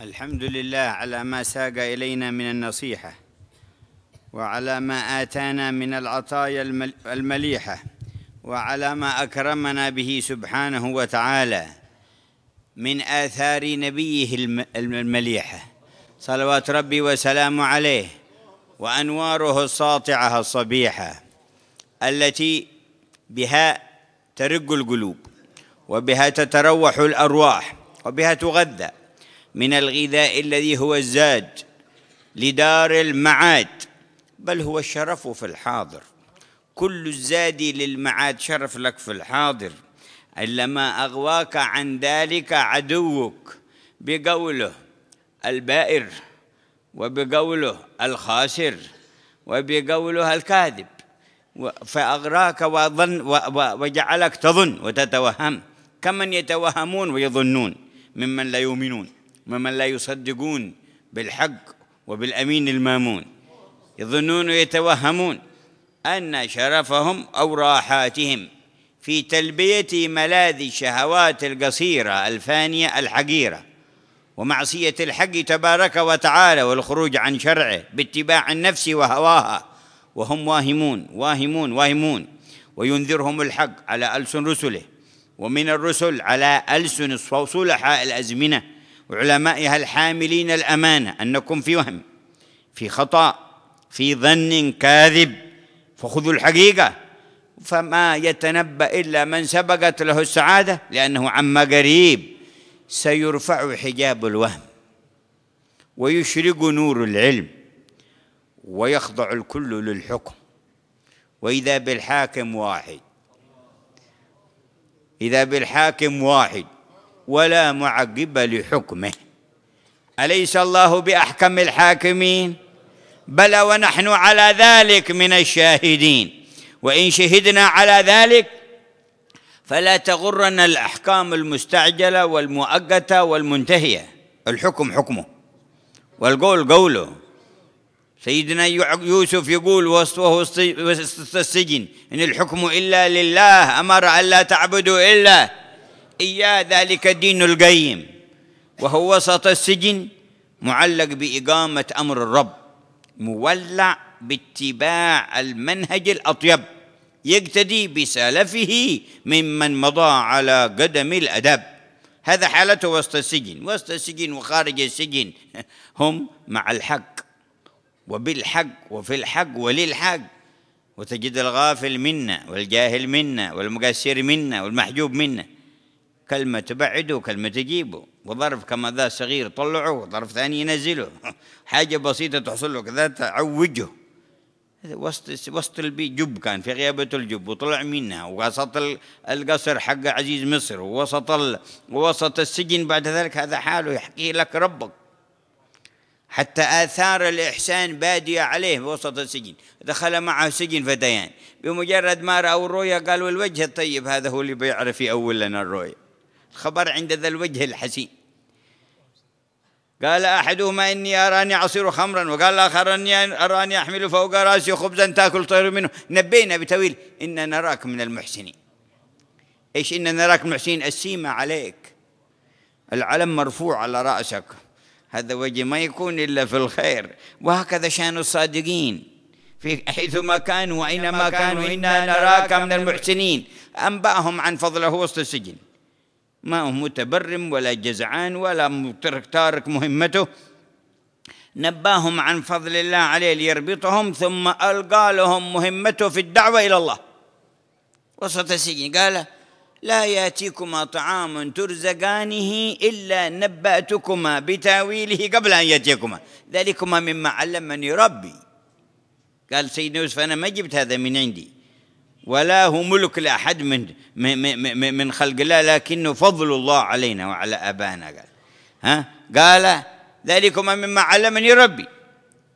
الحمد لله على ما ساق إلينا من النصيحة وعلى ما آتانا من العطايا المليحة وعلى ما أكرمنا به سبحانه وتعالى من آثار نبيه المليحة صلوات ربي وسلام عليه وأنواره الساطعة الصبيحة التي بها ترق القلوب وبها تتروح الأرواح وبها تغذى من الغذاء الذي هو الزاد لدار المعاد بل هو الشرف في الحاضر كل الزاد للمعاد شرف لك في الحاضر ما أغواك عن ذلك عدوك بقوله البائر وبقوله الخاسر وبقوله الكاذب فأغراك وظن وجعلك تظن وتتوهم كمن يتوهمون ويظنون ممن لا يؤمنون ممن لا يصدقون بالحق وبالامين المامون يظنون ويتوهمون ان شرفهم او راحاتهم في تلبيه ملاذ الشهوات القصيره الفانيه الحقيره ومعصيه الحق تبارك وتعالى والخروج عن شرعه باتباع النفس وهواها وهم واهمون واهمون واهمون وينذرهم الحق على ألسن رسله ومن الرسل على ألسن صلحاء الأزمنة وعلمائها الحاملين الامانه انكم في وهم في خطا في ظن كاذب فخذوا الحقيقه فما يتنبا الا من سبقت له السعاده لانه عما قريب سيرفع حجاب الوهم ويشرق نور العلم ويخضع الكل للحكم واذا بالحاكم واحد اذا بالحاكم واحد ولا معقب لحكمه أليس الله بأحكم الحاكمين بلى ونحن على ذلك من الشاهدين وإن شهدنا على ذلك فلا تغرنا الأحكام المستعجلة والمؤقتة والمنتهية الحكم حكمه والقول قوله سيدنا يوسف يقول وهو وسط السجن إن الحكم إلا لله أمر أن لا تعبدوا إلا إياه ذلك الدين القيم وهو وسط السجن معلق بإقامة أمر الرب مولع باتباع المنهج الأطيب يقتدي بسلفه ممن مضى على قدم الأدب هذا حالته وسط السجن وسط السجن وخارج السجن هم مع الحق وبالحق وفي الحق وللحق وتجد الغافل منا والجاهل منا والمقصر منا والمحجوب منا كلمة تبعده وكلمة تجيبه وظرف كما ذا صغير طلعه وظرف ثاني ينزله حاجة بسيطة تحصل له كذا تعوجه وسط وسط البيت جب كان في غيابة الجب وطلع منها ووسط القصر حق عزيز مصر ووسط ال... ووسط السجن بعد ذلك هذا حاله يحكيه لك ربك حتى آثار الإحسان بادية عليه وسط السجن دخل معه سجن فتيان بمجرد ما رأوا الرؤيا قالوا الوجه الطيب هذا هو اللي بيعرف يأول لنا الرؤيا الخبر عند ذا الوجه الحسين قال أحدهما إني أراني عصير خمرا وقال الآخر أني أراني أحمل فوق رأسي خبزا تأكل طير منه نبينا بتويل إن نراك من المحسنين إيش إن نراك من المحسنين السيمة عليك العلم مرفوع على رأسك هذا وجه ما يكون إلا في الخير وهكذا شان الصادقين في حيثما كانوا وأينما كانوا إنا نراك من المحسنين أنبأهم عن فضله وسط السجن ما هو متبرم ولا جزعان ولا تارك مهمته نباهم عن فضل الله عليه ليربطهم ثم ألقى لهم مهمته في الدعوة إلى الله وسط السجن قال لا ياتيكما طعام ترزقانه الا نباتكما بتاويله قبل ان ياتيكما ذلكما مما علمني ربي قال سيدنا يوسف انا ما جبت هذا من عندي ولا هو ملك لأحد من من خلق الله لكنه فضل الله علينا وعلى ابائنا قال ها قال ذلكما مما علمني ربي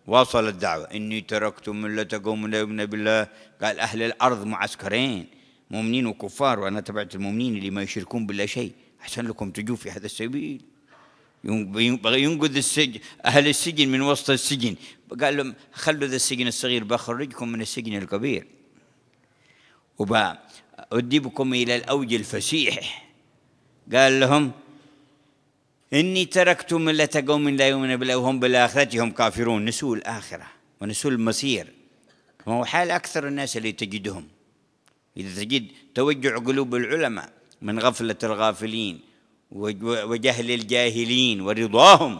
واصل الدعوة إني تركت ملة قوم لا يؤمن بالله قال أهل الأرض معسكرين مؤمنين وكفار وأنا تبعت المؤمنين اللي ما يشركون بالله شيء أحسن لكم تجوا في هذا السبيل ينقذ السجن أهل السجن من وسط السجن قال لهم خلوا ذا السجن الصغير بخرجكم من السجن الكبير وبأدبكم إلى الأوج الفسيح قال لهم إني تركت ملة قوم لا يؤمن بالله وهم بالآخرة هم كافرون نسوا الآخرة ونسوا المصير وهو حال أكثر الناس اللي تجدهم إذا تجد توجع قلوب العلماء من غفلة الغافلين وجهل الجاهلين ورضاهم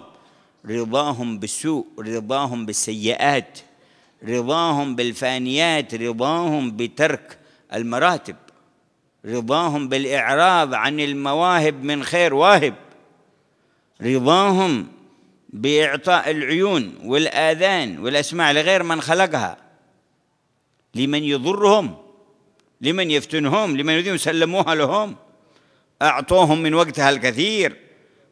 رضاهم بالسوء رضاهم بالسيئات رضاهم بالفانيات رضاهم بترك المراتب رضاهم بالإعراض عن المواهب من خير واهب رضاهم بإعطاء العيون والآذان والأسماع لغير من خلقها لمن يضرهم لمن يفتنهم لمن يريدون يسلموها لهم أعطوهم من وقتها الكثير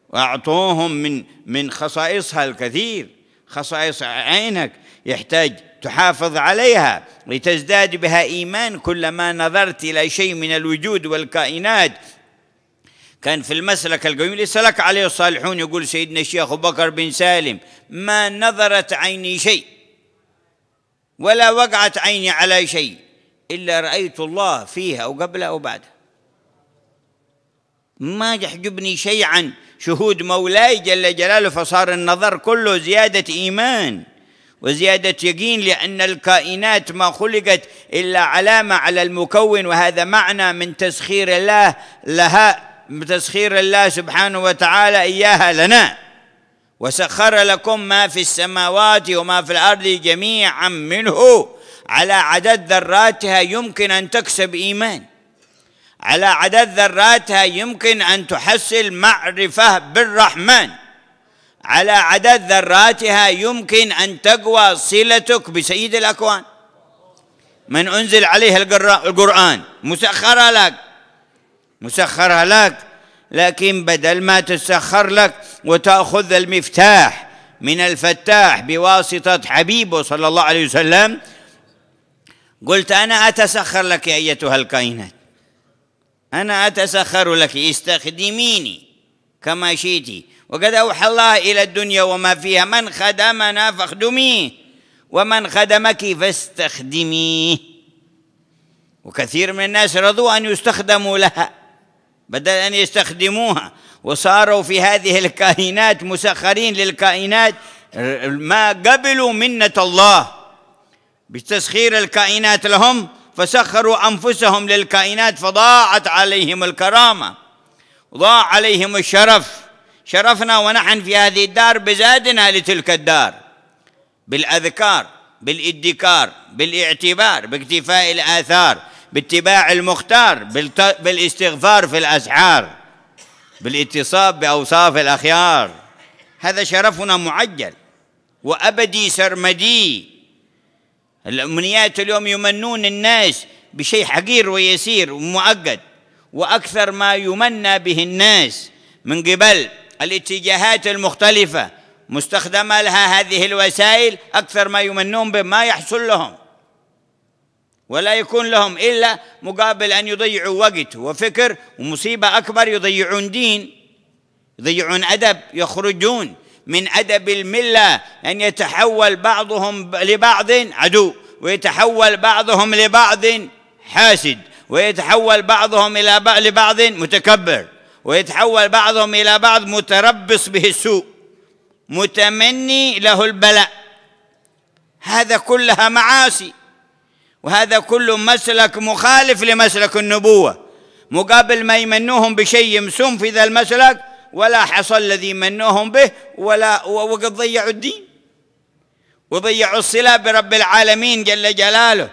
وأعطوهم من من خصائصها الكثير خصائص عينك يحتاج تحافظ عليها لتزداد بها ايمان كلما نظرت الى شيء من الوجود والكائنات كان في المسلك القويم اللي سلك عليه الصالحون يقول سيدنا الشيخ ابو بكر بن سالم ما نظرت عيني شيء ولا وقعت عيني على شيء الا رايت الله فيها او قبله او بعده ما يحجبني شيء عن شهود مولاي جل جلاله فصار النظر كله زياده ايمان وزيادة يقين لأن الكائنات ما خلقت إلا علامة على المكون وهذا معنى من تسخير الله لها تسخير الله سبحانه وتعالى إياها لنا وسخر لكم ما في السماوات وما في الأرض جميعا منه على عدد ذراتها يمكن أن تكسب إيمان على عدد ذراتها يمكن أن تحصل معرفة بالرحمن على عدد ذراتها يمكن أن تقوى صلتك بسيد الأكوان من أنزل عليه القرآن مسخرة لك مسخرة لك لكن بدل ما تسخر لك وتأخذ المفتاح من الفتاح بواسطة حبيبه صلى الله عليه وسلم قلت أنا أتسخر لك أيتها الكائنات أنا أتسخر لك استخدميني كما شئت وقد أوحى الله إلى الدنيا وما فيها من خدمنا فاخدميه ومن خدمك فاستخدميه وكثير من الناس رضوا أن يستخدموا لها بدل أن يستخدموها وصاروا في هذه الكائنات مسخرين للكائنات ما قبلوا منة الله بتسخير الكائنات لهم فسخروا أنفسهم للكائنات فضاعت عليهم الكرامة وضاع عليهم الشرف شرفنا ونحن في هذه الدار بزادنا لتلك الدار بالاذكار بالادكار بالاعتبار باكتفاء الاثار باتباع المختار بالاستغفار في الاسحار بالاتصاب باوصاف الاخيار هذا شرفنا معجل وابدي سرمدي الامنيات اليوم يمنون الناس بشيء حقير ويسير ومؤقت واكثر ما يمنى به الناس من قبل الاتجاهات المختلفة مستخدمة لها هذه الوسائل أكثر ما يمنون بما يحصل لهم ولا يكون لهم إلا مقابل أن يضيعوا وقت وفكر ومصيبة أكبر يضيعون دين يضيعون أدب يخرجون من أدب الملة أن يتحول بعضهم لبعض عدو ويتحول بعضهم لبعض حاسد ويتحول بعضهم إلى لبعض متكبر ويتحول بعضهم إلى بعض متربص به السوء متمني له البلاء هذا كلها معاصي وهذا كله مسلك مخالف لمسلك النبوة مقابل ما يمنوهم بشيء يمسون في ذا المسلك ولا حصل الذي منوهم به ولا وقد ضيعوا الدين وضيعوا الصلة برب العالمين جل جلاله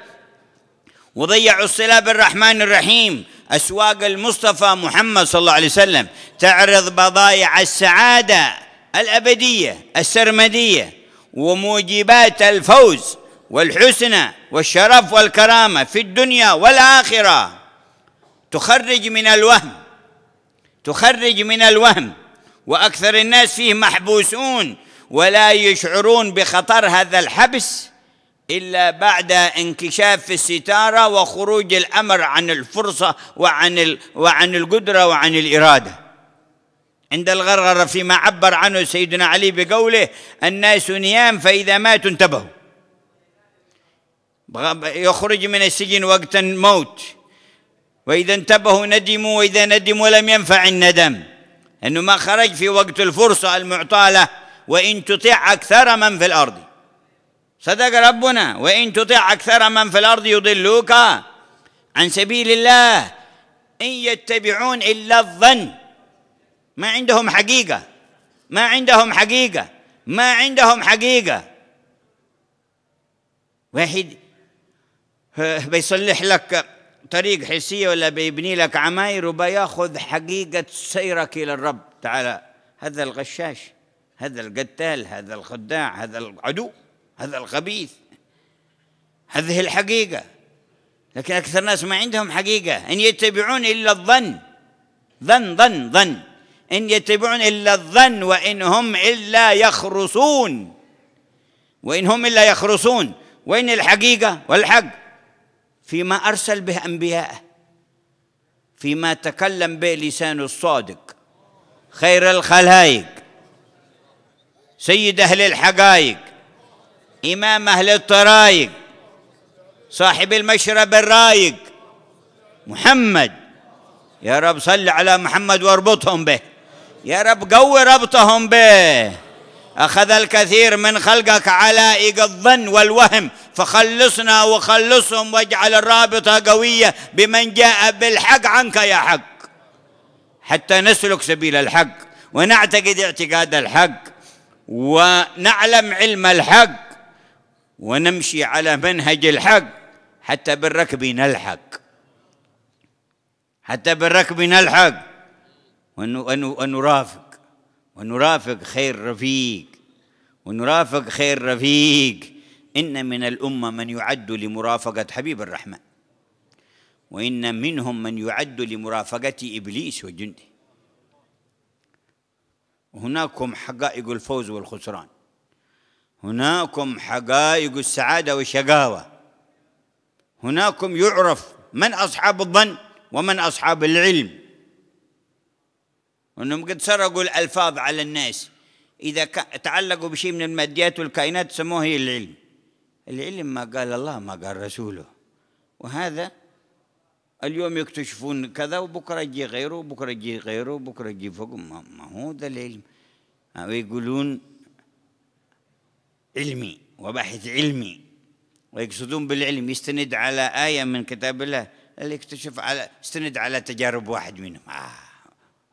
وضيعوا الصلة بالرحمن الرحيم أسواق المصطفى محمد صلى الله عليه وسلم تعرض بضائع السعادة الأبدية السرمدية وموجبات الفوز والحسنى والشرف والكرامة في الدنيا والآخرة تخرج من الوهم تخرج من الوهم وأكثر الناس فيه محبوسون ولا يشعرون بخطر هذا الحبس إلا بعد انكشاف الستارة وخروج الأمر عن الفرصة وعن, وعن القدرة وعن الإرادة عند الغرغرة فيما عبر عنه سيدنا علي بقوله الناس نيام فإذا ماتوا انتبهوا يخرج من السجن وقت الموت وإذا انتبهوا ندموا وإذا ندموا لم ينفع الندم أنه ما خرج في وقت الفرصة المعطالة وإن تطيع أكثر من في الأرض صدق ربنا وإن تطع أكثر من في الأرض يضلوك عن سبيل الله إن يتبعون إلا الظن ما عندهم حقيقة ما عندهم حقيقة ما عندهم حقيقة واحد آه، بيصلح لك طريق حسية ولا بيبني لك عماير وبياخذ حقيقة سيرك إلى الرب تعالى هذا الغشاش هذا القتال هذا الخداع هذا العدو هذا الخبيث هذه الحقيقة لكن أكثر الناس ما عندهم حقيقة إن يتبعون إلا الظن ظن ظن ظن إن يتبعون إلا الظن وإن هم إلا يخرصون وإن هم إلا يخرصون وإن الحقيقة والحق فيما أرسل به أنبياءه فيما تكلم به لسان الصادق خير الخلائق سيد أهل الحقائق إمام أهل الطرايق صاحب المشرب الرايق محمد يا رب صل على محمد واربطهم به يا رب قوي ربطهم به أخذ الكثير من خلقك علائق الظن والوهم فخلصنا وخلصهم واجعل الرابطة قوية بمن جاء بالحق عنك يا حق حتى نسلك سبيل الحق ونعتقد اعتقاد الحق ونعلم علم الحق ونمشي على منهج الحق حتى بالركب نلحق حتى بالركب نلحق ونرافق ونرافق خير رفيق ونرافق خير رفيق إن من الأمة من يعد لمرافقة حبيب الرحمن وإن منهم من يعد لمرافقة إبليس وجنده هناكم حقائق الفوز والخسران هناكم حقائق السعادة والشقاوة هناكم يعرف من أصحاب الظن ومن أصحاب العلم أنهم قد سرقوا الألفاظ على الناس إذا تعلقوا بشيء من الماديات والكائنات سموه هي العلم العلم ما قال الله ما قال رسوله وهذا اليوم يكتشفون كذا وبكرة يجي غيره وبكرة يجي غيره وبكرة يجي فوق ما هو ذا العلم ويقولون علمي وباحث علمي ويقصدون بالعلم يستند على آية من كتاب الله اللي اكتشف على استند على تجارب واحد منهم آه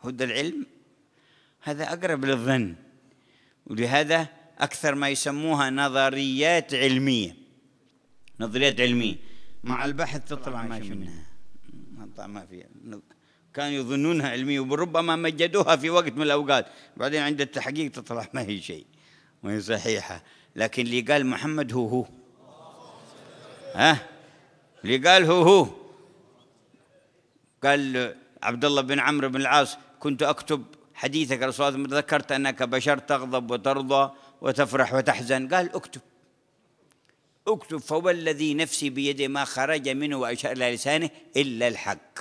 هدى العلم هذا أقرب للظن ولهذا أكثر ما يسموها نظريات علمية نظريات علمية مع البحث تطلع ما منها ما ما فيها كانوا يظنونها علمية وربما مجدوها في وقت من الأوقات بعدين عند التحقيق تطلع ما هي شيء وهي صحيحة لكن اللي قال محمد هو هو ها اللي قال هو هو قال عبد الله بن عمرو بن العاص كنت اكتب حديثك رسول الله ذكرت انك بشر تغضب وترضى وتفرح وتحزن قال اكتب اكتب فوالذي نفسي بيده ما خرج منه واشار الى لسانه الا الحق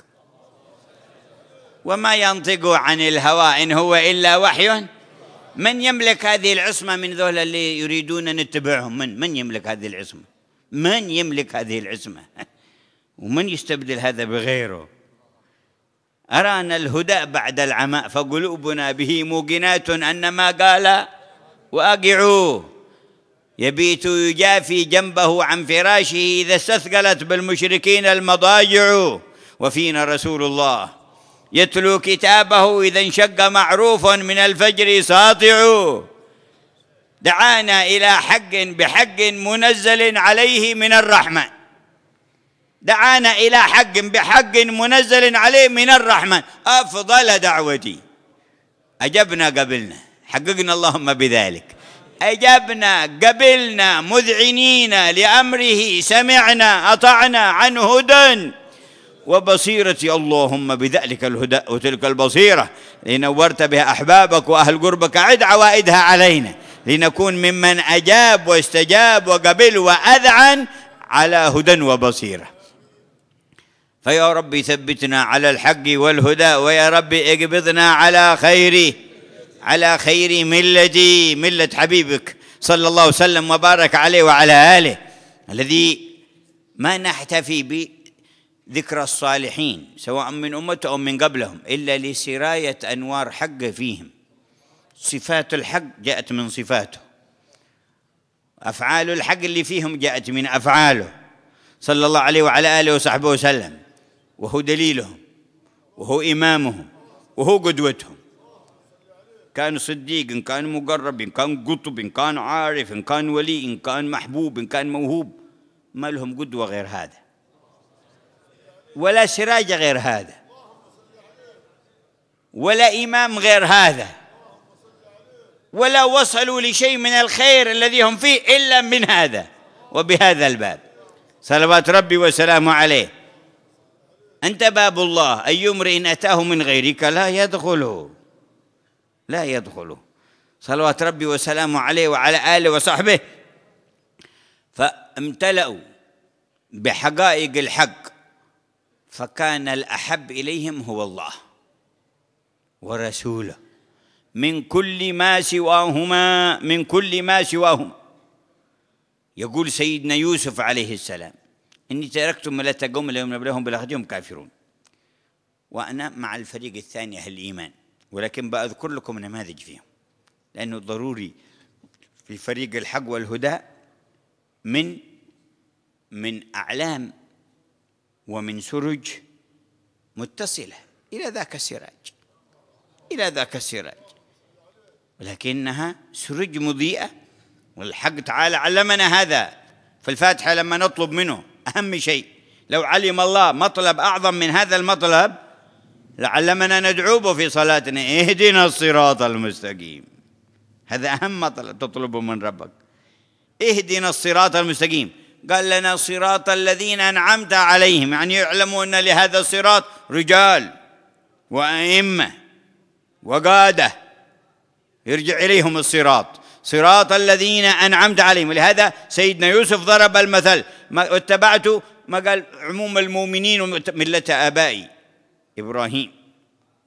وما ينطق عن الهوى ان هو الا وحي من يملك هذه العصمة من ذولا اللي يريدون أن نتبعهم من من يملك هذه العصمة من يملك هذه العصمة ومن يستبدل هذا بغيره أرانا الهدى بعد العماء فقلوبنا به موقنات أن ما قال وأقعوه يبيت يجافي جنبه عن فراشه إذا استثقلت بالمشركين المضاجع وفينا رسول الله يتلو كتابه إذا انشق معروف من الفجر ساطع دعانا إلى حق بحق منزل عليه من الرحمة دعانا إلى حق بحق منزل عليه من الرحمة أفضل دعوتي أجبنا قبلنا حققنا اللهم بذلك أجبنا قبلنا مذعنين لأمره سمعنا أطعنا عن هدى وبصيرتي اللهم بذلك الهدى وتلك البصيرة لنورت بها أحبابك وأهل قربك عد عوائدها علينا لنكون ممن أجاب واستجاب وقبل وأذعن على هدى وبصيرة فيا ربي ثبتنا على الحق والهدى ويا ربي اقبضنا على خير على خير ملتي ملة حبيبك صلى الله وسلم وبارك عليه وعلى آله الذي ما نحتفي به ذكرى الصالحين سواء من أمته أو من قبلهم إلا لسراية أنوار حقه فيهم صفات الحق جاءت من صفاته أفعال الحق اللي فيهم جاءت من أفعاله صلى الله عليه وعلى آله وصحبه وسلم وهو دليلهم وهو إمامهم وهو قدوتهم كان صديق إن كان مقرب إن كان قطب إن كان عارف إن كان ولي إن كان محبوب إن كان موهوب ما لهم قدوة غير هذا ولا سراج غير هذا ولا إمام غير هذا ولا وصلوا لشيء من الخير الذي هم فيه إلا من هذا وبهذا الباب صلوات ربي وسلامه عليه أنت باب الله أي امرئ أتاه من غيرك لا يدخله لا يدخله صلوات ربي وسلامه عليه وعلى آله وصحبه فامتلأوا بحقائق الحق فكان الأحب إليهم هو الله ورسوله من كل ما سواهما من كل ما سواهما يقول سيدنا يوسف عليه السلام إني تركت ملة قوم لهم نبلهم بهم كافرون وأنا مع الفريق الثاني أهل الإيمان ولكن بأذكر لكم نماذج فيهم لأنه ضروري في فريق الحق والهدى من من أعلام ومن سرج متصلة إلى ذاك السراج إلى ذاك السراج ولكنها سرج مضيئة والحق تعالى علمنا هذا في الفاتحة لما نطلب منه أهم شيء لو علم الله مطلب أعظم من هذا المطلب لعلمنا ندعو به في صلاتنا اهدنا الصراط المستقيم هذا أهم مطلب تطلبه من ربك اهدنا الصراط المستقيم قال لنا صراط الذين انعمت عليهم يعني يعلموا ان لهذا الصراط رجال وائمه وقاده يرجع اليهم الصراط صراط الذين انعمت عليهم ولهذا سيدنا يوسف ضرب المثل ما واتبعت ما قال عموم المؤمنين ومله ابائي ابراهيم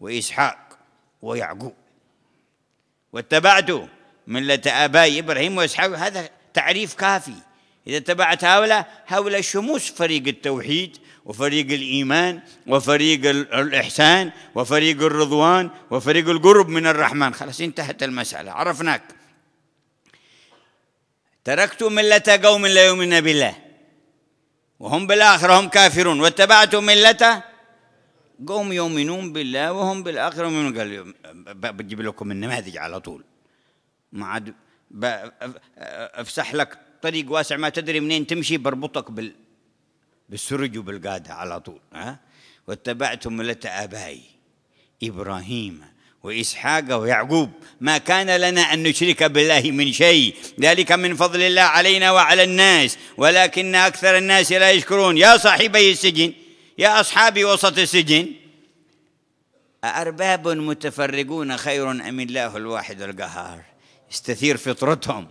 واسحاق ويعقوب واتبعت مله ابائي ابراهيم واسحاق هذا تعريف كافي إذا اتبعت هؤلاء هؤلاء شموس فريق التوحيد وفريق الإيمان وفريق الإحسان وفريق الرضوان وفريق القرب من الرحمن خلاص انتهت المسألة عرفناك تركت ملة قوم لا يؤمنون بالله وهم بالآخرة هم كافرون واتبعت ملة قوم يؤمنون بالله وهم بالآخرة يؤمنون قال بجيب لكم النماذج على طول ما عاد افسح لك طريق واسع ما تدري منين تمشي بربطك بال بالسرج وبالقاده على طول ها واتبعت مله ابائي ابراهيم واسحاق ويعقوب ما كان لنا ان نشرك بالله من شيء ذلك من فضل الله علينا وعلى الناس ولكن اكثر الناس لا يشكرون يا صاحبي السجن يا اصحابي وسط السجن أأرباب متفرقون خير أم الله الواحد القهار استثير فطرتهم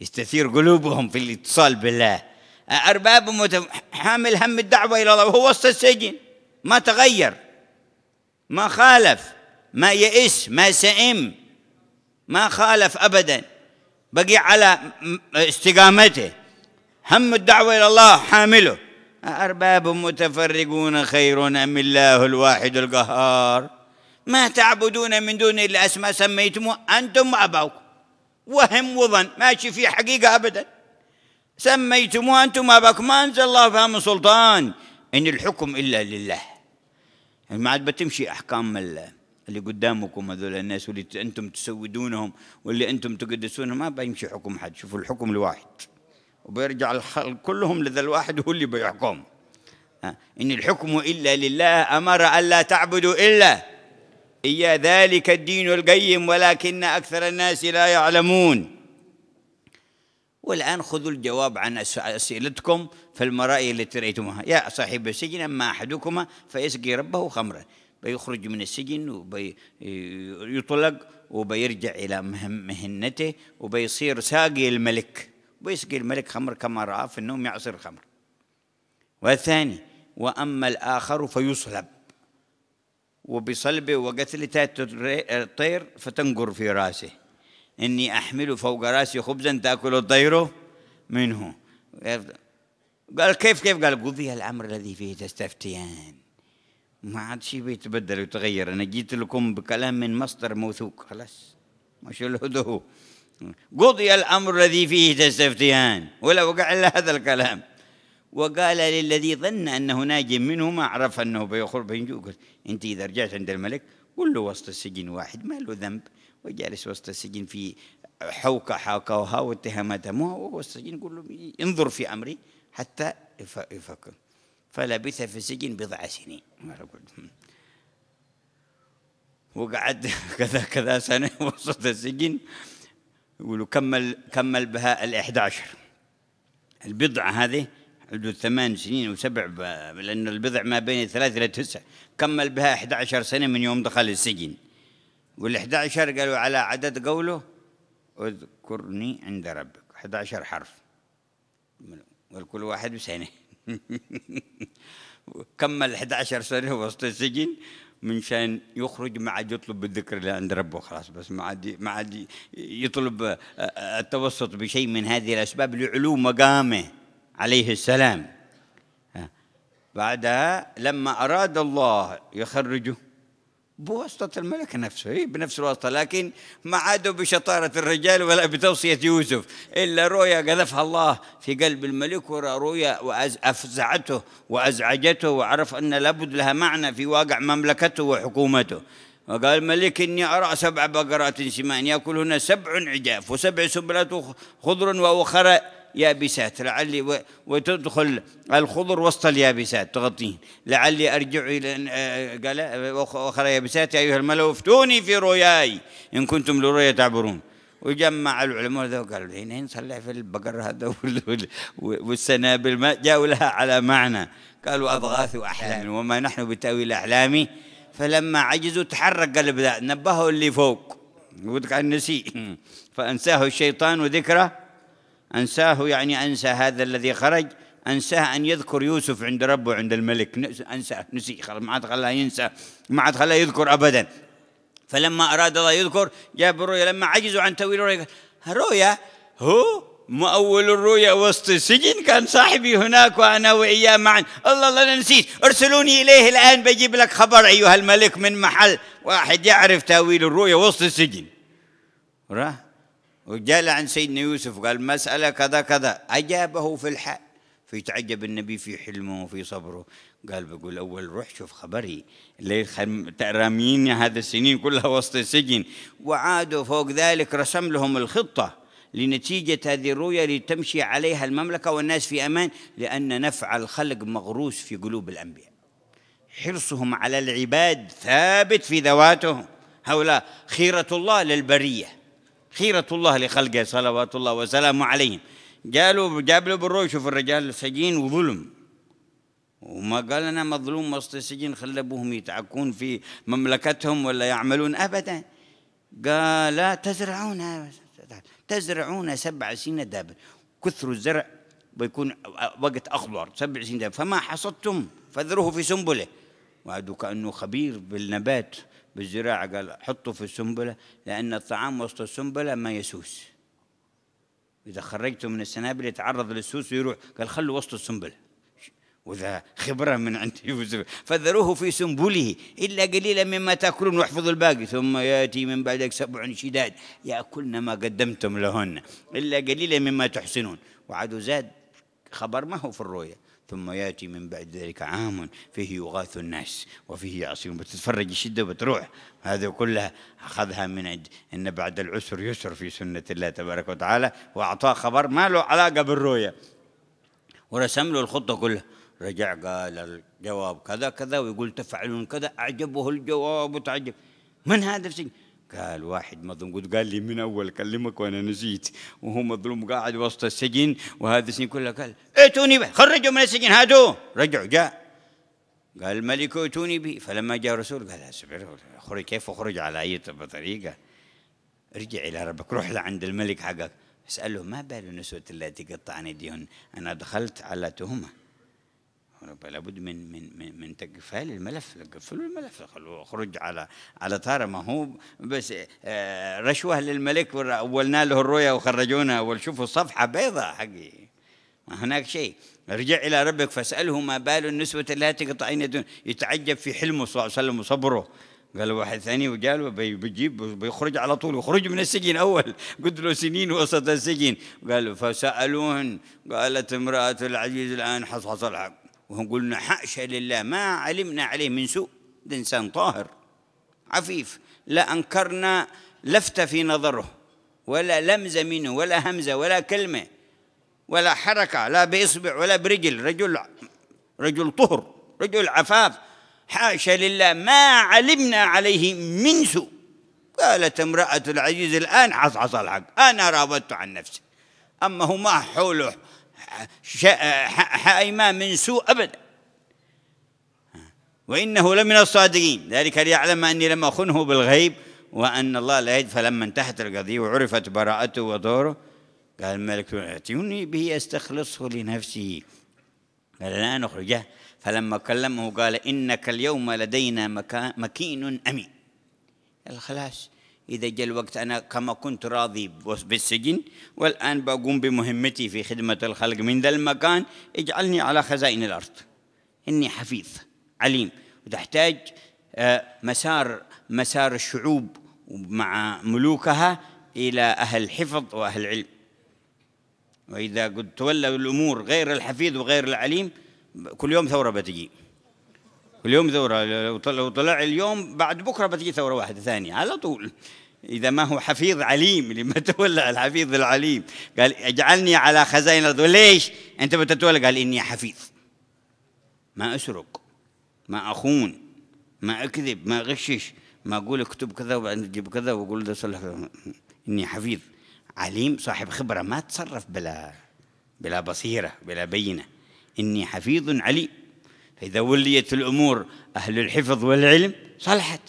يستثير قلوبهم في الاتصال بالله أرباب حامل هم الدعوة إلى الله وهو وسط السجن ما تغير ما خالف ما يئس ما سئم ما خالف أبدا بقي على استقامته هم الدعوة إلى الله حامله أرباب متفرقون خير أم الله الواحد القهار ما تعبدون من دون الأسماء أسماء سميتموه أنتم وأباؤكم وهم وظن ماشي في حقيقة أبدا سميتموها أنتم أباكم ما أنزل الله فيها من سلطان إن الحكم إلا لله ما عاد بتمشي أحكام اللي قدامكم هذول الناس واللي أنتم تسودونهم واللي أنتم تقدسونهم ما بيمشي حكم حد شوفوا الحكم الواحد وبيرجع الخلق كلهم لذا الواحد هو اللي بيحكم إن الحكم إلا لله أمر ألا تعبدوا إلا إيا ذلك الدين القيم ولكن أكثر الناس لا يعلمون والآن خذوا الجواب عن أسئلتكم في المرأة التي رأيتموها يا صاحب السجن أما أحدكما فيسقي ربه خمرا بيخرج من السجن ويطلق وبيرجع إلى مهنته وبيصير ساقي الملك ويسقي الملك خمر كما رأى في النوم يعصر خمر والثاني وأما الآخر فيصلب وبصلبه وقتلته الطير فتنقر في راسه إني أحمل فوق راسي خبزا تأكل الطير منه قال كيف كيف قال قضي الأمر الذي فيه تستفتيان ما عاد شيء بيتبدل ويتغير أنا جيت لكم بكلام من مصدر موثوق خلاص مش الهدوء قضي الأمر الذي فيه تستفتيان ولا وقع إلا هذا الكلام وقال للذي ظن أنه ناجي منه ما عرف أنه بيخرج بينجو انت اذا رجعت عند الملك قول له وسط السجن واحد ما له ذنب وجالس وسط السجن في حوكه حاكوها واتهاماتها مو هو وسط السجن قول له انظر في امري حتى يفكر فلبث في السجن بضع سنين وقعد كذا كذا سنه وسط السجن يقولوا كمل كمل بها ال 11 البضعه هذه حدود ثمان سنين وسبع لأن البضع ما بين ثلاث إلى تسعه كمل بها 11 سنة من يوم دخل السجن وال11 قالوا على عدد قوله اذكرني عند ربك 11 حرف والكل واحد بسنة كمل 11 سنة وسط السجن من شان يخرج ما عاد يطلب بالذكر اللي عند ربه خلاص بس ما عاد ما عاد يطلب آه، آه، التوسط بشيء من هذه الاسباب لعلو مقامه عليه السلام بعدها لما أراد الله يخرجه بواسطة الملك نفسه إيه، بنفس الواسطة لكن ما عادوا بشطارة الرجال ولا بتوصية يوسف إلا رؤيا قذفها الله في قلب الملك ورأى رؤيا وأفزعته وأزعجته وعرف أن لابد لها معنى في واقع مملكته وحكومته وقال الملك إني أرى سبع بقرات سمان يأكلهن سبع عجاف وسبع سبلات خضر وأخرى يابسات لعلي وتدخل الخضر وسط اليابسات تغطيه لعلي أرجع إلى آه، آه، قال آه، أخرى يابسات يا أيها الملأ افتوني في رؤياي إن كنتم لرؤيا تعبرون وجمع العلماء ذا وقالوا الحين نصلح في البقر هذا والسنابل ما جاءوا لها على معنى قالوا أضغاث أحلام نعم. وما نحن بتأويل الاحلام فلما عجزوا تحرك قلب ذا نبهه اللي فوق يقول عن نسي فأنساه الشيطان وذكره أنساه يعني أنسى هذا الذي خرج أنساه أن يذكر يوسف عند ربه عند الملك أنساه نسي خلاص ما عاد خلاه ينسى ما عاد خلاه يذكر أبدا فلما أراد الله يذكر جاء بالرؤيا لما عجزوا عن تأويل الرؤيا رؤيا هو مؤول الرؤيا وسط السجن كان صاحبي هناك وأنا وإياه معا الله الله أنا نسيت ارسلوني إليه الآن بجيب لك خبر أيها الملك من محل واحد يعرف تأويل الرؤيا وسط السجن راه وجاء عن سيدنا يوسف قال مسألة كذا كذا أجابه في الحال فيتعجب النبي في حلمه وفي صبره قال بقول أول روح شوف خبري ليه راميني هذا السنين كلها وسط السجن وعادوا فوق ذلك رسم لهم الخطة لنتيجة هذه الرؤيا لتمشي عليها المملكة والناس في أمان لأن نفع الخلق مغروس في قلوب الأنبياء حرصهم على العباد ثابت في ذواتهم هؤلاء خيرة الله للبريه خيرة الله لخلقه صلوات الله وسلامه عليهم قالوا جاب له بالروي شوف الرجال سجين وظلم وما قال انا مظلوم وسط السجين خلى ابوهم يتعكون في مملكتهم ولا يعملون ابدا قال لا تزرعون تزرعون سبع سنين دابل كثر الزرع بيكون وقت اخضر سبع سنين دابل فما حصدتم فذروه في سنبله وعدوا كانه خبير بالنبات بالزراعة قال حطوا في السنبلة لأن الطعام وسط السنبلة ما يسوس إذا خرجته من السنابل يتعرض للسوس ويروح قال خلوا وسط السنبلة وذا خبرة من عند يوسف فذروه في سنبله إلا قليلا مما تأكلون واحفظوا الباقي ثم يأتي من بعدك سبع شداد يأكلن ما قدمتم لهن إلا قليلا مما تحسنون وعدوا زاد خبر ما هو في الرؤيا ثم ياتي من بعد ذلك عام فيه يغاث الناس وفيه يعصيهم بتتفرج الشده وبتروح هذه كلها اخذها من عد ان بعد العسر يسر في سنه الله تبارك وتعالى واعطاه خبر ما له علاقه بالرؤيا ورسم له الخطه كلها رجع قال الجواب كذا كذا ويقول تفعلون كذا اعجبه الجواب وتعجب من هذا السجن قال واحد مظلوم قلت قال لي من اول كلمك وانا نسيت وهو مظلوم قاعد وسط السجن وهذا السجن كله قال ائتوني به خرجوا من السجن هاتوا رجعوا جاء قال الملك ائتوني به فلما جاء الرسول قال اصبر اخرج كيف اخرج على اي طريقه ارجع الى ربك روح لعند الملك حقك اساله ما بال النسوه التي قطعن ديون انا دخلت على تهمه لابد من من من, من تقفال الملف قفلوا الملف خلوه اخرج على على طاره ما هو بس آه، رشوه للملك اولنا له الرؤيا وخرجونا اول شوفوا صفحه بيضاء حقي ما هناك شيء ارجع الى ربك فاساله ما بال النسوه اللاتي قطعين يدون يتعجب في حلمه صلى الله عليه وسلم وصبره قال واحد ثاني وقال بيجيب بيخرج على طول يخرج من السجن اول قلت له سنين وسط السجن قال فسالوهن قالت امراه العزيز الان حصحص الحق وقلنا حاشا لله ما علمنا عليه من سوء ده انسان طاهر عفيف لا انكرنا لفته في نظره ولا لمزه منه ولا همزه ولا كلمه ولا حركه لا باصبع ولا برجل رجل رجل طهر رجل عفاف حاشا لله ما علمنا عليه من سوء قالت امرأة العزيز الآن عصعص الحق أنا راودت عن نفسي أما هو ما حوله حائما من سوء أبدا وإنه لمن الصادقين ذلك ليعلم أني لم أخنه بالغيب وأن الله لا يد فلما انتهت القضية وعرفت براءته ودوره قال الملك ائتوني به أستخلصه لنفسي قال الآن أخرجه فلما كلمه قال إنك اليوم لدينا مكين أمين قال خلاص إذا جاء الوقت أنا كما كنت راضي بالسجن والآن بقوم بمهمتي في خدمة الخلق من ذا المكان اجعلني على خزائن الأرض إني حفيظ عليم وتحتاج آه، مسار مسار الشعوب مع ملوكها إلى أهل حفظ وأهل علم وإذا قد تولوا الأمور غير الحفيظ وغير العليم كل يوم ثورة بتجي اليوم ثورة لو طلع اليوم بعد بكرة بتجي ثورة واحدة ثانية على طول إذا ما هو حفيظ عليم لما تولى الحفيظ العليم قال اجعلني على خزائن الأرض ليش أنت بتتولى قال إني حفيظ ما أسرق ما أخون ما أكذب ما أغشش ما أقول اكتب كذا وبعدين تجيب كذا وأقول ده صلح إني حفيظ عليم صاحب خبرة ما تصرف بلا بلا بصيرة بلا بينة إني حفيظ عليم فإذا وليت الأمور أهل الحفظ والعلم صلحت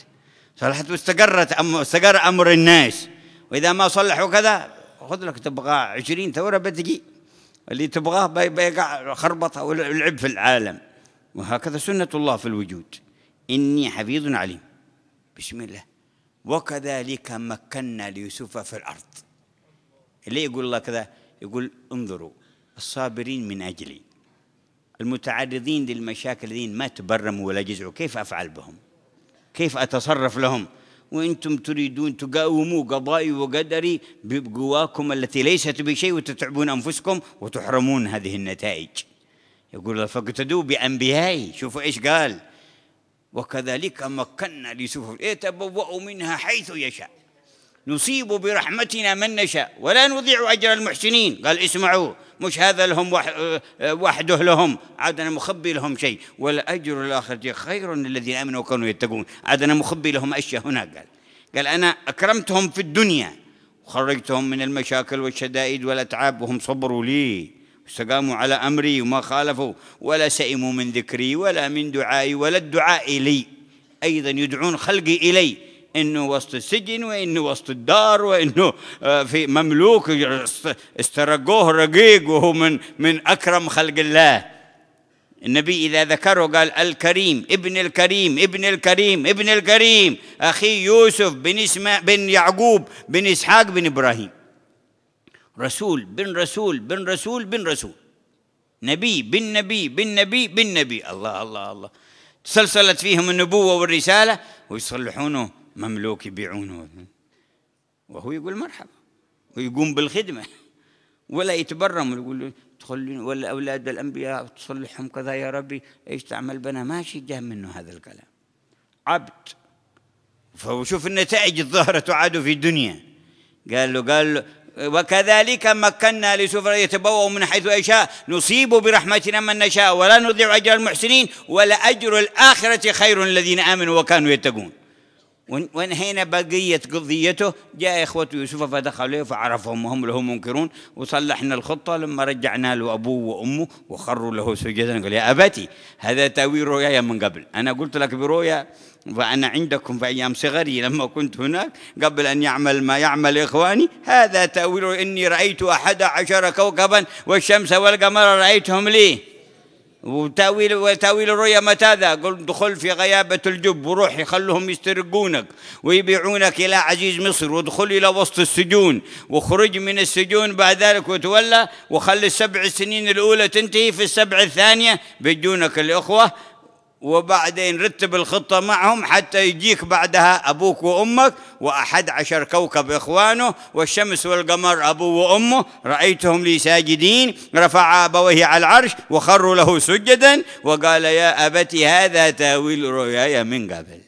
صلحت واستقرت أم استقر أمر الناس وإذا ما صلحوا كذا خذ لك تبغى عشرين ثورة بتجي اللي تبغاه بيقع خربطة ولعب في العالم وهكذا سنة الله في الوجود إني حفيظ عليم بسم الله وكذلك مكنا ليوسف في الأرض اللي يقول الله كذا يقول انظروا الصابرين من أجلي المتعرضين للمشاكل الذين ما تبرموا ولا جزعوا كيف أفعل بهم كيف أتصرف لهم وأنتم تريدون تقاوموا قضائي وقدري بقواكم التي ليست بشيء وتتعبون أنفسكم وتحرمون هذه النتائج يقول فاقتدوا بأنبيائي شوفوا إيش قال وكذلك مكنا ليوسف يتبوأ منها حيث يشاء نصيب برحمتنا من نشاء ولا نضيع أجر المحسنين قال اسمعوا مش هذا لهم آه، وحده لهم عاد أنا مخبي لهم شيء والأجر الآخر خير للذين آمنوا وكانوا يتقون عاد أنا مخبي لهم أشياء هناك قال قال أنا أكرمتهم في الدنيا وخرجتهم من المشاكل والشدائد والأتعاب وهم صبروا لي استقاموا على أمري وما خالفوا ولا سئموا من ذكري ولا من دعائي ولا الدعاء لي أيضا يدعون خلقي إلي انه وسط السجن وانه وسط الدار وانه آه، في مملوك استرقوه رقيق وهو من من اكرم خلق الله النبي اذا ذكره قال الكريم ابن الكريم ابن الكريم ابن الكريم اخي يوسف بن اسماء بن يعقوب بن اسحاق بن ابراهيم رسول بن رسول بن رسول بن رسول نبي بن نبي بن نبي بن نبي الله الله الله تسلسلت فيهم النبوه والرساله ويصلحونه مملوك يبيعونه وهو يقول مرحبا ويقوم بالخدمة ولا يتبرم ويقول تخلون ولا أولاد الأنبياء تصلحهم كذا يا ربي إيش تعمل بنا ماشي جاه منه هذا الكلام عبد فهو شوف النتائج الظاهرة تعاد في الدنيا قال له قال له وكذلك مكنا لسفر يتبوأ من حيث يشاء نصيب برحمتنا من نشاء ولا نضيع أجر المحسنين ولأجر الآخرة خير الذين آمنوا وكانوا يتقون وانهينا بقية قضيته جاء إخوة يوسف فدخلوا فعرفهم وهم له منكرون وصلحنا الخطة لما رجعنا له أبوه وأمه وخروا له سجدا قال يا أبتي هذا تأويل رؤياي من قبل أنا قلت لك برؤيا وأنا عندكم في أيام صغري لما كنت هناك قبل أن يعمل ما يعمل إخواني هذا تأويل إني رأيت أحد عشر كوكبا والشمس والقمر رأيتهم لي وتاويل وتاويل الرؤيا متى ذا قل دخل في غيابة الجب وروح يخلوهم يسترقونك ويبيعونك إلى عزيز مصر ودخل إلى وسط السجون وخرج من السجون بعد ذلك وتولى وخلي السبع سنين الأولى تنتهي في السبع الثانية بيجونك الإخوة وبعدين رتب الخطة معهم حتى يجيك بعدها أبوك وأمك وأحد عشر كوكب إخوانه والشمس والقمر أبوه وأمه رأيتهم لي ساجدين رفع أبويه على العرش وخروا له سجدا وقال يا أبت هذا تاويل رؤياي من قبل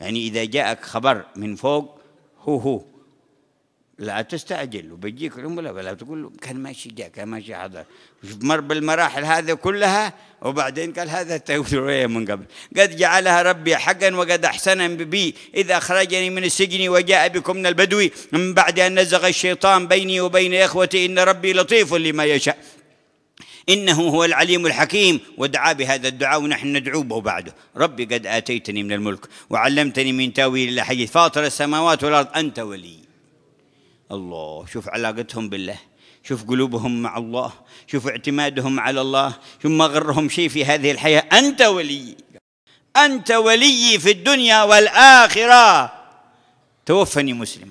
يعني إذا جاءك خبر من فوق هو هو لا تستعجل وبيجيك العملاء ولا تقول له كان ماشي جاء كان ماشي حضر مر بالمراحل هذه كلها وبعدين قال هذا التوبة من قبل قد جعلها ربي حقا وقد أحسن بي إذا أخرجني من السجن وجاء بكم من البدوي من بعد أن نزغ الشيطان بيني وبين إخوتي إن ربي لطيف لما يشاء إنه هو العليم الحكيم ودعا بهذا الدعاء ونحن ندعو به بعده ربي قد آتيتني من الملك وعلمتني من تاويل الأحاديث فاطر السماوات والأرض أنت ولي الله شوف علاقتهم بالله شوف قلوبهم مع الله شوف اعتمادهم على الله شوف ما غرهم شيء في هذه الحياة أنت ولي أنت ولي في الدنيا والآخرة توفني مسلم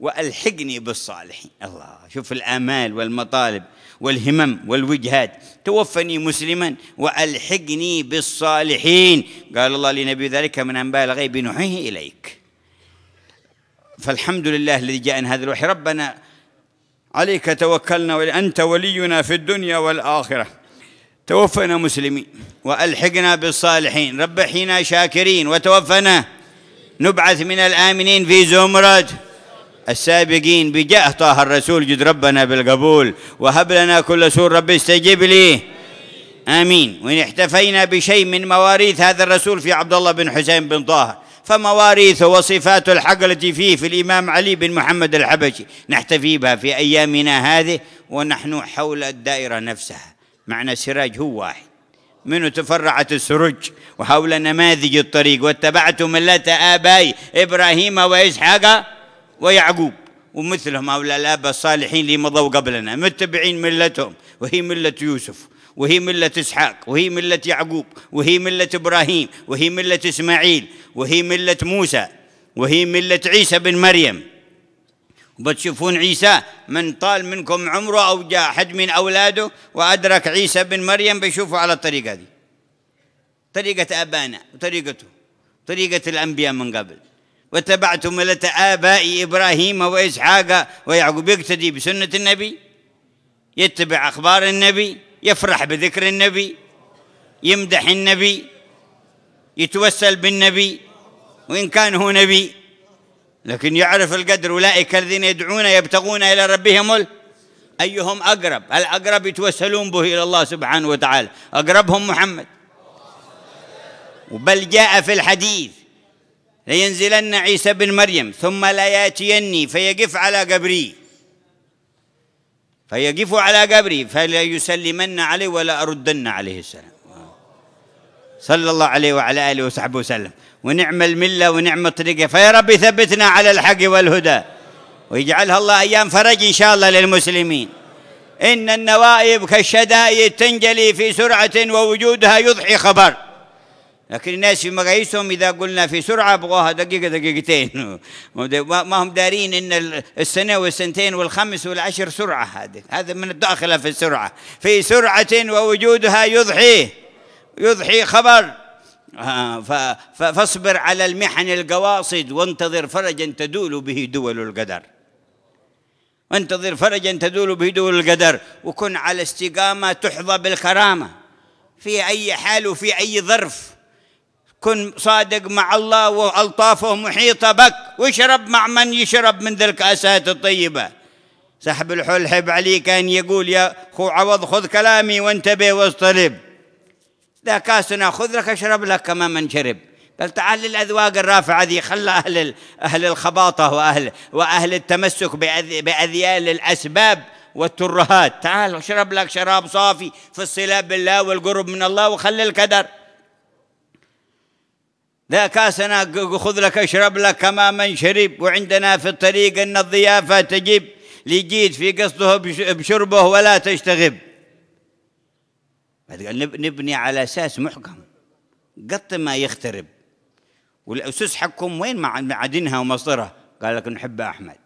وألحقني بالصالحين الله شوف الآمال والمطالب والهمم والوجهات توفني مسلما وألحقني بالصالحين قال الله لنبي ذلك من أنباء الغيب نوحيه إليك فالحمد لله الذي جاءنا هذا الوحي ربنا عليك توكلنا أنت ولينا في الدنيا والآخرة توفنا مسلمين وألحقنا بالصالحين ربحنا شاكرين وتوفنا نبعث من الآمنين في زمرة السابقين بجاه طه الرسول جد ربنا بالقبول وهب لنا كل سور رب استجب لي آمين وإن احتفينا بشيء من مواريث هذا الرسول في عبد الله بن حسين بن طه فمواريث وصفات الحقلة فيه في الإمام علي بن محمد الحبشي نحتفي بها في أيامنا هذه ونحن حول الدائرة نفسها معنى السراج هو واحد منه تفرعت السرج وحول نماذج الطريق واتبعت ملة آبائي إبراهيم وإسحاق ويعقوب ومثلهم هؤلاء الآباء الصالحين اللي مضوا قبلنا متبعين ملتهم وهي ملة يوسف وهي ملة إسحاق وهي ملة يعقوب وهي ملة إبراهيم وهي ملة إسماعيل وهي ملة موسى وهي ملة عيسى بن مريم وبتشوفون عيسى من طال منكم عمره أو جاء حد من أولاده وأدرك عيسى بن مريم بيشوفه على الطريقة دي طريقة أبانا وطريقته طريقة الأنبياء من قبل واتبعت ملة آبائي إبراهيم وإسحاق ويعقوب يقتدي بسنة النبي يتبع أخبار النبي يفرح بذكر النبي يمدح النبي يتوسل بالنبي وإن كان هو نبي لكن يعرف القدر أولئك الذين يدعون يبتغون إلى ربهم أيهم أقرب الأقرب يتوسلون به إلى الله سبحانه وتعالى أقربهم محمد بل جاء في الحديث لينزلن عيسى بن مريم ثم لا ياتيني فيقف على قبري فيقف على قبري فلا يسلمن عليه ولا أردن عليه السلام صلى الله عليه وعلى آله وصحبه وسلم ونعم الملة ونعم الطريقة فيا رب ثبتنا على الحق والهدى ويجعلها الله أيام فرج إن شاء الله للمسلمين إن النوائب كالشدائد تنجلي في سرعة ووجودها يضحي خبر لكن الناس في مقاييسهم إذا قلنا في سرعة ابغوها دقيقة دقيقتين ما هم دارين إن السنة والسنتين والخمس والعشر سرعة هذه هذا من الداخلة في السرعة في سرعة ووجودها يضحي يضحي خبر آه، فاصبر على المحن القواصد وانتظر فرجا تدول به دول القدر وانتظر فرجا تدول به دول القدر وكن على استقامة تحظى بالكرامة في أي حال وفي أي ظرف كن صادق مع الله وألطافه محيطة بك واشرب مع من يشرب من ذي الكأسات الطيبة سحب الحل حب علي كان يقول يا خو عوض خذ كلامي وانتبه واصطلب ذا كاسنا خذ لك اشرب لك كما من شرب بل تعال للأذواق الرافعة ذي خلى أهل أهل الخباطة وأهل وأهل التمسك بأذيال الأسباب والترهات تعال اشرب لك شراب صافي في الصلة بالله والقرب من الله وخلي الكدر لا كاسنا خذ لك اشرب لك كما من شرب وعندنا في الطريق ان الضيافه تجيب لجيت في قصده بشربه ولا تشتغب نبني على اساس محكم قط ما يخترب والاسس حقكم وين معادنها ومصدرها قال لك نحب احمد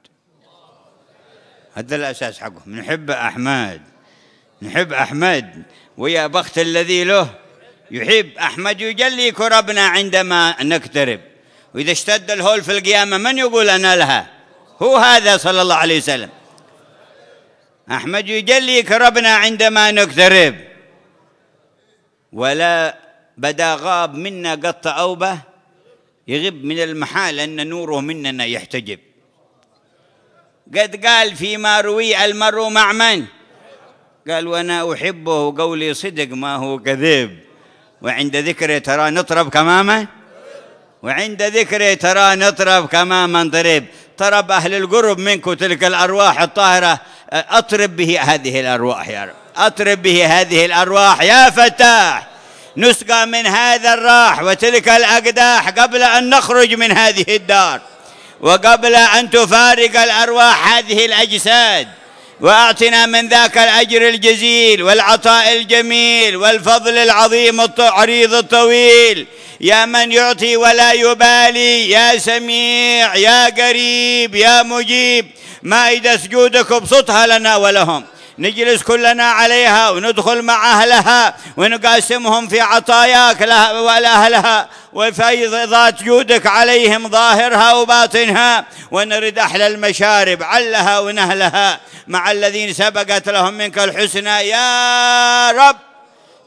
هذا الاساس حقهم نحب احمد نحب احمد ويا بخت الذي له يحب أحمد يجلي كربنا عندما نقترب وإذا اشتد الهول في القيامة من يقول أنا لها هو هذا صلى الله عليه وسلم أحمد يجلي كربنا عندما نقترب ولا بدا غاب منا قط أوبة يغب من المحال أن نوره مننا يحتجب قد قال فيما روي المرء مع من قال وأنا أحبه قولي صدق ما هو كذب وعند ذكري ترى نطرب كمامة وعند ذكري ترى نطرب كماما ضرب طرب أهل القرب منك تلك الأرواح الطاهرة أطرب به هذه الأرواح يا رب أطرب به هذه الأرواح يا فتاح نسقى من هذا الراح وتلك الأقداح قبل أن نخرج من هذه الدار وقبل أن تفارق الأرواح هذه الأجساد واعتنا من ذاك الاجر الجزيل والعطاء الجميل والفضل العظيم العريض الطويل يا من يعطي ولا يبالي يا سميع يا قريب يا مجيب مائده سجودك ابسطها لنا ولهم نجلس كلنا عليها وندخل مع أهلها ونقاسمهم في عطاياك لها ولأهلها وفيضات جودك عليهم ظاهرها وباطنها ونرد أحلى المشارب علها ونهلها مع الذين سبقت لهم منك الحسنى يا رب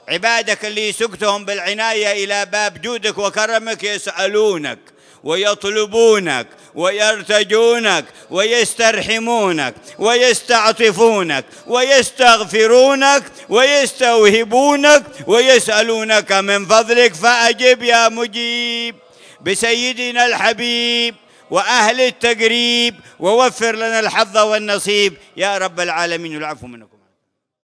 عبادك اللي سقتهم بالعناية إلى باب جودك وكرمك يسألونك ويطلبونك ويرتجونك ويسترحمونك ويستعطفونك ويستغفرونك ويستوهبونك ويسألونك من فضلك فأجب يا مجيب بسيدنا الحبيب وأهل التقريب ووفر لنا الحظ والنصيب يا رب العالمين العفو منك